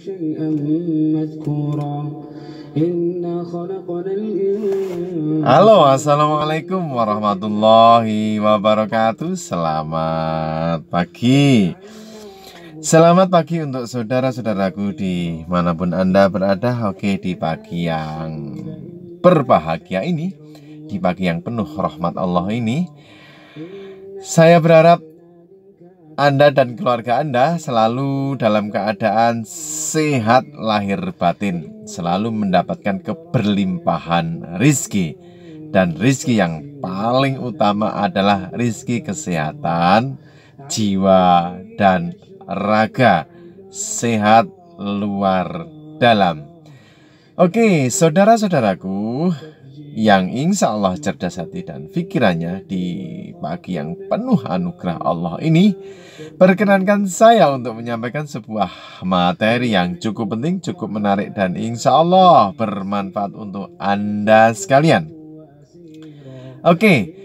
شيئا مذكورا إنا خلقنا Halo Assalamualaikum warahmatullahi wabarakatuh Selamat pagi Selamat pagi untuk saudara-saudaraku di manapun Anda berada Oke di pagi yang berbahagia ini Di pagi yang penuh rahmat Allah ini Saya berharap anda dan keluarga Anda selalu dalam keadaan sehat lahir batin, selalu mendapatkan keberlimpahan rizki. Dan rizki yang paling utama adalah rizki kesehatan, jiwa, dan raga. Sehat luar dalam. Oke, saudara-saudaraku, yang insya Allah cerdas hati dan pikirannya di pagi yang penuh anugerah Allah ini perkenankan saya untuk menyampaikan sebuah materi yang cukup penting, cukup menarik dan insya Allah bermanfaat untuk Anda sekalian. Oke,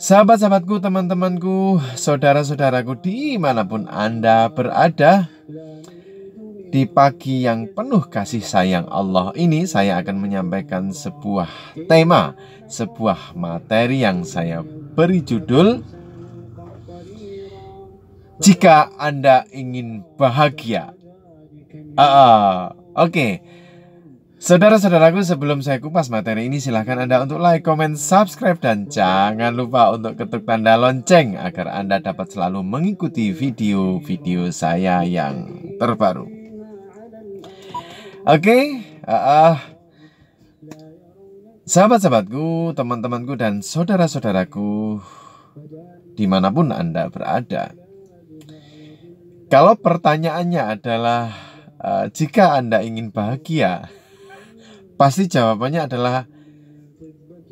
sahabat-sahabatku, teman-temanku, saudara-saudaraku dimanapun Anda berada, di pagi yang penuh kasih sayang Allah ini saya akan menyampaikan sebuah tema, sebuah materi yang saya beri judul Jika Anda ingin bahagia. Uh, Oke. Okay. Saudara-saudaraku, sebelum saya kupas materi ini, silahkan Anda untuk like, comment, subscribe, dan jangan lupa untuk ketuk tanda lonceng agar Anda dapat selalu mengikuti video-video saya yang terbaru. Oke, okay, uh, uh, sahabat-sahabatku, teman-temanku dan saudara-saudaraku dimanapun anda berada. Kalau pertanyaannya adalah uh, jika anda ingin bahagia, pasti jawabannya adalah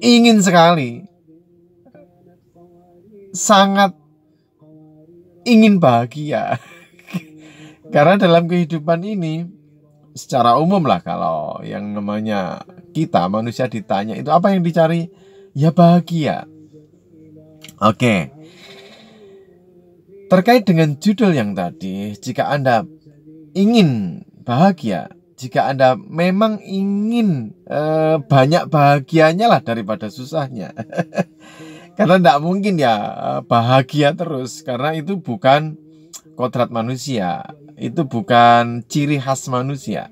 ingin sekali, sangat ingin bahagia. Karena dalam kehidupan ini secara umum lah kalau yang namanya kita manusia ditanya itu apa yang dicari? Ya bahagia. Oke. Terkait dengan judul yang tadi, jika Anda ingin bahagia, jika Anda memang ingin eh, banyak bahagianya lah daripada susahnya. karena tidak mungkin ya eh, bahagia terus karena itu bukan kodrat manusia itu bukan ciri khas manusia.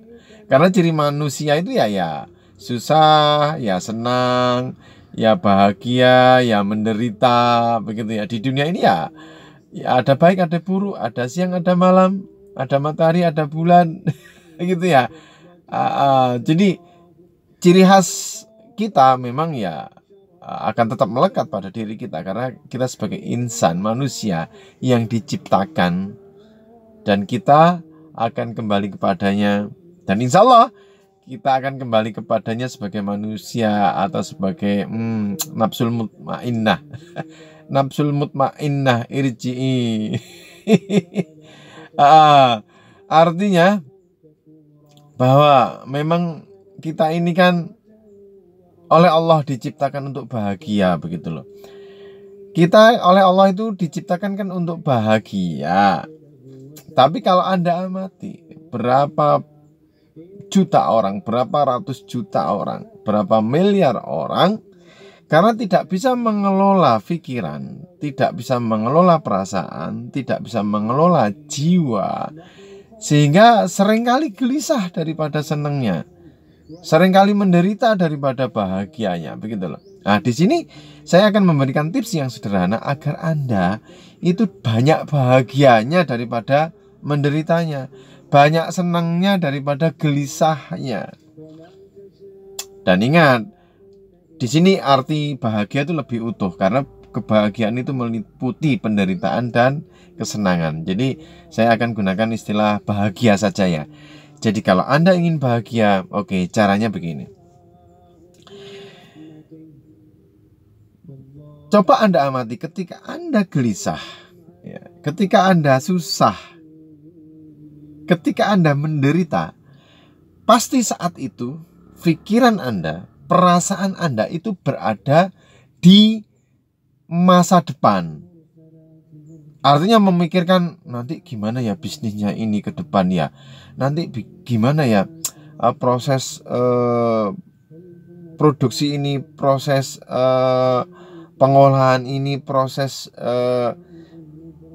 Karena ciri manusia itu ya ya susah, ya senang, ya bahagia, ya menderita, begitu ya. Di dunia ini ya, ya ada baik, ada buruk, ada siang, ada malam, ada matahari, ada bulan, gitu ya. Uh, uh, jadi ciri khas kita memang ya ah, akan tetap melekat pada diri kita karena kita sebagai insan manusia yang diciptakan dan kita akan kembali kepadanya dan insya Allah kita akan kembali kepadanya sebagai manusia atau sebagai hmm, nafsul mutmainnah nafsul mutmainnah irji'i ah, artinya bahwa memang kita ini kan oleh Allah diciptakan untuk bahagia begitu loh kita oleh Allah itu diciptakan kan untuk bahagia tapi kalau Anda amati berapa juta orang, berapa ratus juta orang, berapa miliar orang karena tidak bisa mengelola pikiran, tidak bisa mengelola perasaan, tidak bisa mengelola jiwa sehingga seringkali gelisah daripada senangnya. Seringkali menderita daripada bahagianya, begitu loh. Nah, di sini saya akan memberikan tips yang sederhana agar Anda itu banyak bahagianya daripada menderitanya, banyak senangnya daripada gelisahnya. Dan ingat, di sini arti bahagia itu lebih utuh karena kebahagiaan itu meliputi penderitaan dan kesenangan. Jadi saya akan gunakan istilah bahagia saja ya. Jadi kalau Anda ingin bahagia, oke, okay, caranya begini. Coba Anda amati ketika Anda gelisah, ya, ketika Anda susah, ketika Anda menderita, pasti saat itu pikiran Anda, perasaan Anda itu berada di masa depan. Artinya memikirkan nanti gimana ya bisnisnya ini ke depan ya. Nanti gimana ya uh, proses uh, produksi ini, proses uh, pengolahan ini, proses uh,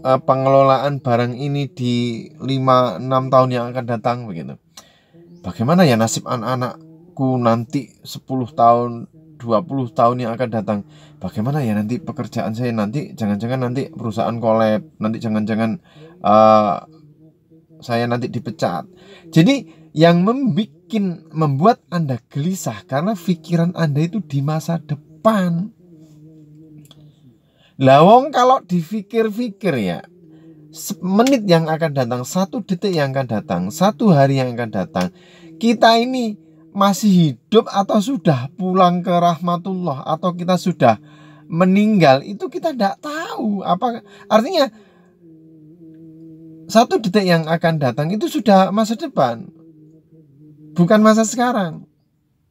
uh, pengelolaan barang ini di 5-6 tahun yang akan datang begitu. Bagaimana ya nasib anak-anakku nanti 10 tahun 20 tahun yang akan datang bagaimana ya nanti pekerjaan saya nanti jangan-jangan nanti perusahaan kolab nanti jangan-jangan uh, saya nanti dipecat jadi yang membuat membuat anda gelisah karena pikiran anda itu di masa depan Lawong kalau difikir-fikir ya, menit yang akan datang, satu detik yang akan datang, satu hari yang akan datang, kita ini masih hidup atau sudah pulang ke rahmatullah atau kita sudah meninggal itu kita tidak tahu apa artinya satu detik yang akan datang itu sudah masa depan bukan masa sekarang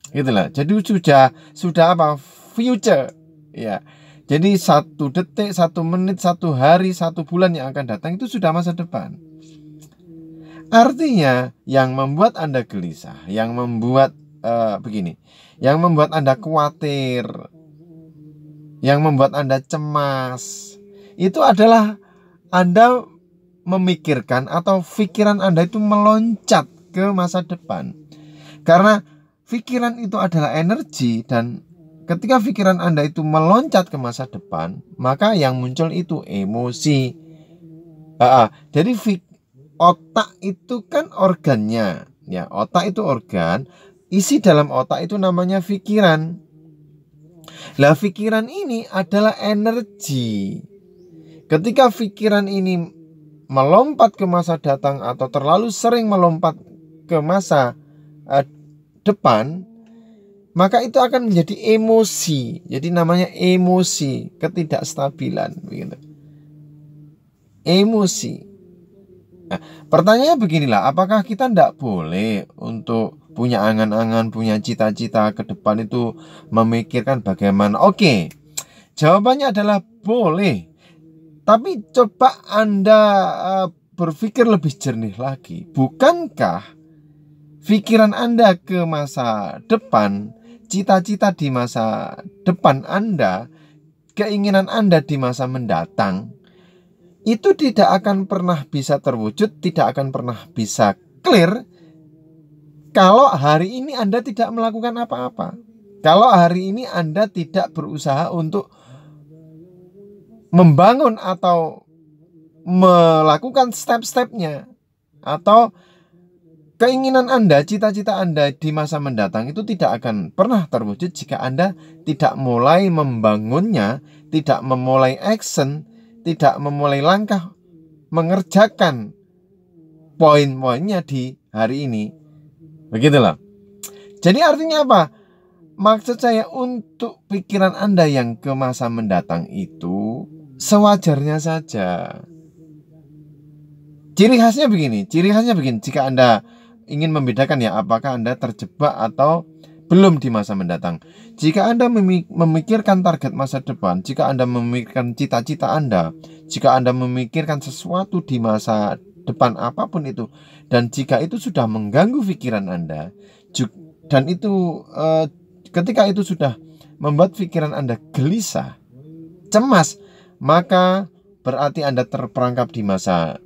Gitu lah. jadi sudah sudah apa future ya jadi satu detik, satu menit, satu hari, satu bulan yang akan datang itu sudah masa depan. Artinya yang membuat Anda gelisah, yang membuat uh, begini, yang membuat Anda khawatir, yang membuat Anda cemas, itu adalah Anda memikirkan atau pikiran Anda itu meloncat ke masa depan. Karena pikiran itu adalah energi dan Ketika pikiran Anda itu meloncat ke masa depan, maka yang muncul itu emosi. Uh, jadi otak itu kan organnya, ya otak itu organ. Isi dalam otak itu namanya pikiran. Lah pikiran ini adalah energi. Ketika pikiran ini melompat ke masa datang atau terlalu sering melompat ke masa uh, depan, maka itu akan menjadi emosi. Jadi namanya emosi, ketidakstabilan begitu. Emosi. Nah, pertanyaannya beginilah, apakah kita tidak boleh untuk punya angan-angan, punya cita-cita ke depan itu memikirkan bagaimana? Oke, jawabannya adalah boleh. Tapi coba Anda eh, berpikir lebih jernih lagi. Bukankah pikiran Anda ke masa depan cita-cita di masa depan Anda, keinginan Anda di masa mendatang, itu tidak akan pernah bisa terwujud, tidak akan pernah bisa clear kalau hari ini Anda tidak melakukan apa-apa. Kalau hari ini Anda tidak berusaha untuk membangun atau melakukan step-stepnya atau keinginan Anda, cita-cita Anda di masa mendatang itu tidak akan pernah terwujud jika Anda tidak mulai membangunnya, tidak memulai action, tidak memulai langkah mengerjakan poin-poinnya di hari ini. Begitulah. Jadi artinya apa? Maksud saya untuk pikiran Anda yang ke masa mendatang itu sewajarnya saja. Ciri khasnya begini, ciri khasnya begini. Jika Anda ingin membedakan ya apakah Anda terjebak atau belum di masa mendatang. Jika Anda memikirkan target masa depan, jika Anda memikirkan cita-cita Anda, jika Anda memikirkan sesuatu di masa depan apapun itu, dan jika itu sudah mengganggu pikiran Anda, dan itu eh, ketika itu sudah membuat pikiran Anda gelisah, cemas, maka berarti Anda terperangkap di masa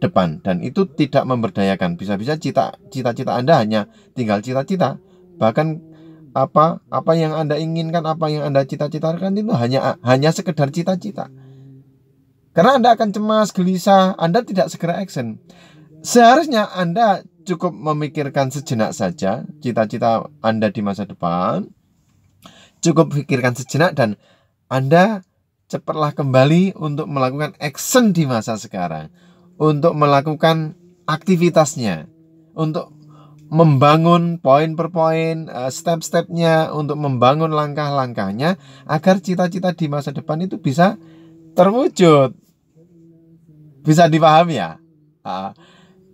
depan dan itu tidak memberdayakan. Bisa-bisa cita cita-cita Anda hanya tinggal cita-cita, bahkan apa apa yang Anda inginkan, apa yang Anda cita-citakan itu hanya hanya sekedar cita-cita. Karena Anda akan cemas, gelisah, Anda tidak segera action. Seharusnya Anda cukup memikirkan sejenak saja cita-cita Anda di masa depan. Cukup pikirkan sejenak dan Anda cepatlah kembali untuk melakukan action di masa sekarang untuk melakukan aktivitasnya, untuk membangun poin per poin, eh, step-stepnya, untuk membangun langkah-langkahnya agar cita-cita di masa depan itu bisa terwujud. Bisa dipahami ya? Ah, ah.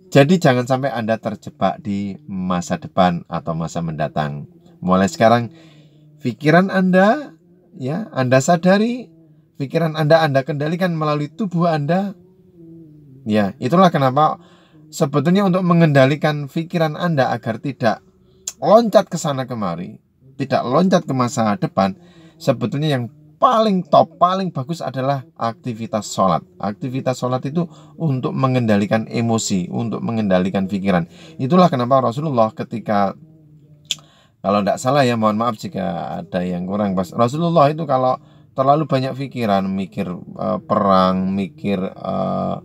Jadi jangan sampai Anda terjebak di masa depan atau masa mendatang. Mulai sekarang pikiran Anda ya, Anda sadari, pikiran Anda Anda kendalikan melalui tubuh Anda, Ya, itulah kenapa sebetulnya untuk mengendalikan pikiran Anda agar tidak loncat ke sana kemari, tidak loncat ke masa depan, sebetulnya yang paling top, paling bagus adalah aktivitas sholat. Aktivitas sholat itu untuk mengendalikan emosi, untuk mengendalikan pikiran. Itulah kenapa Rasulullah ketika kalau tidak salah ya mohon maaf jika ada yang kurang pas Rasulullah itu kalau terlalu banyak pikiran mikir uh, perang mikir uh,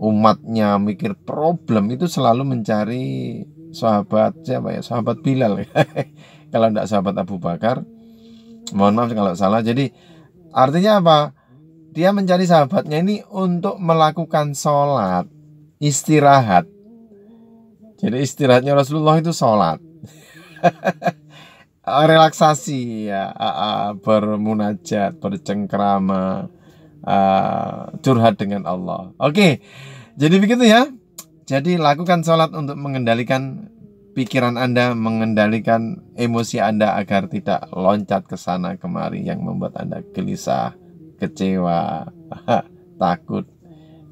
umatnya mikir problem itu selalu mencari sahabat siapa ya sahabat Bilal kalau tidak sahabat Abu Bakar mohon maaf kalau salah jadi artinya apa dia mencari sahabatnya ini untuk melakukan sholat istirahat jadi istirahatnya Rasulullah itu sholat relaksasi ya bermunajat bercengkrama Eh, curhat dengan Allah. Oke, jadi begitu ya. Jadi lakukan sholat untuk mengendalikan pikiran Anda, mengendalikan emosi Anda agar tidak loncat ke sana kemari yang membuat Anda gelisah, kecewa, takut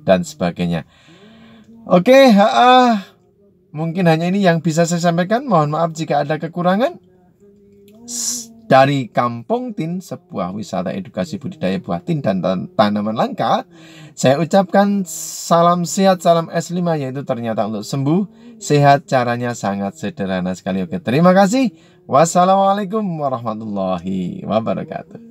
dan sebagainya. Oke, mungkin hanya ini yang bisa saya sampaikan. Mohon maaf jika ada kekurangan dari Kampung Tin, sebuah wisata edukasi budidaya buah tin dan tan tanaman langka, saya ucapkan salam sehat, salam S5, yaitu ternyata untuk sembuh, sehat, caranya sangat sederhana sekali. Oke, terima kasih. Wassalamualaikum warahmatullahi wabarakatuh.